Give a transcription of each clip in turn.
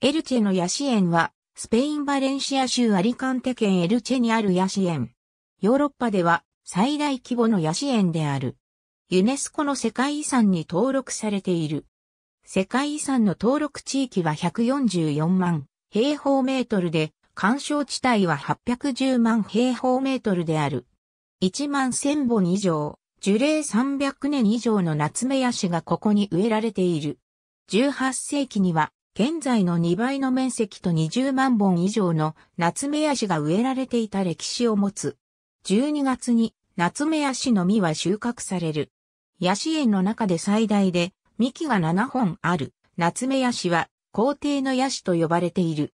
エルチェのヤシ園は、スペイン・バレンシア州アリカンテ県エルチェにあるヤシ園。ヨーロッパでは最大規模のヤシ園である。ユネスコの世界遺産に登録されている。世界遺産の登録地域は144万平方メートルで、干渉地帯は810万平方メートルである。1万1000本以上、樹齢300年以上の夏目ヤシがここに植えられている。18世紀には現在の2倍の面積と20万本以上のナツメヤシが植えられていた歴史を持つ。12月にナツメヤシの実は収穫される。ヤシ園の中で最大で幹が7本あるナツメヤシは皇帝のヤシと呼ばれている。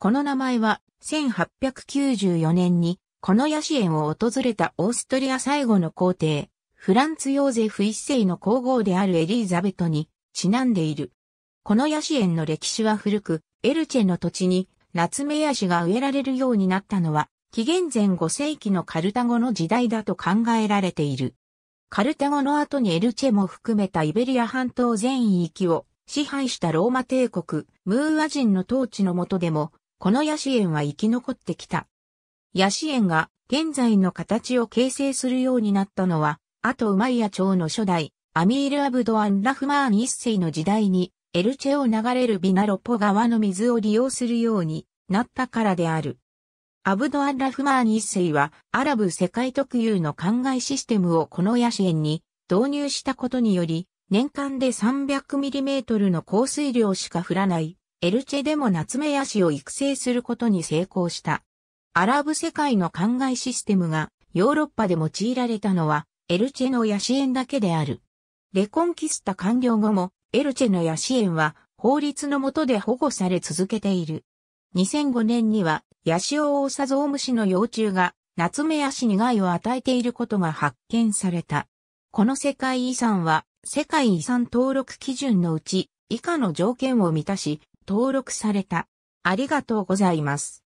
この名前は1894年にこのヤシ園を訪れたオーストリア最後の皇帝、フランツ・ヨーゼフ一世の皇后であるエリーザベトにちなんでいる。このヤシ園の歴史は古く、エルチェの土地にナツメヤシが植えられるようになったのは、紀元前5世紀のカルタゴの時代だと考えられている。カルタゴの後にエルチェも含めたイベリア半島全域を支配したローマ帝国、ムーア人の統治の下でも、このヤシ園は生き残ってきた。ヤシ園が現在の形を形成するようになったのは、あとウマイヤ朝の初代、アミール・アブド・アン・ラフマーン一世の時代にエルチェを流れるビナロポ川の水を利用するようになったからである。アブドアラフマーン一世はアラブ世界特有の灌漑システムをこのヤシエンに導入したことにより、年間で 300mm の降水量しか降らないエルチェでも夏目ヤシを育成することに成功した。アラブ世界の灌漑システムがヨーロッパで用いられたのはエルチェのヤシエンだけである。レコンキスタ完了後もエルチェのヤシ園は法律の下で保護され続けている。2005年にはヤシオオオサゾウムシの幼虫がナツメヤシに害を与えていることが発見された。この世界遺産は世界遺産登録基準のうち以下の条件を満たし登録された。ありがとうございます。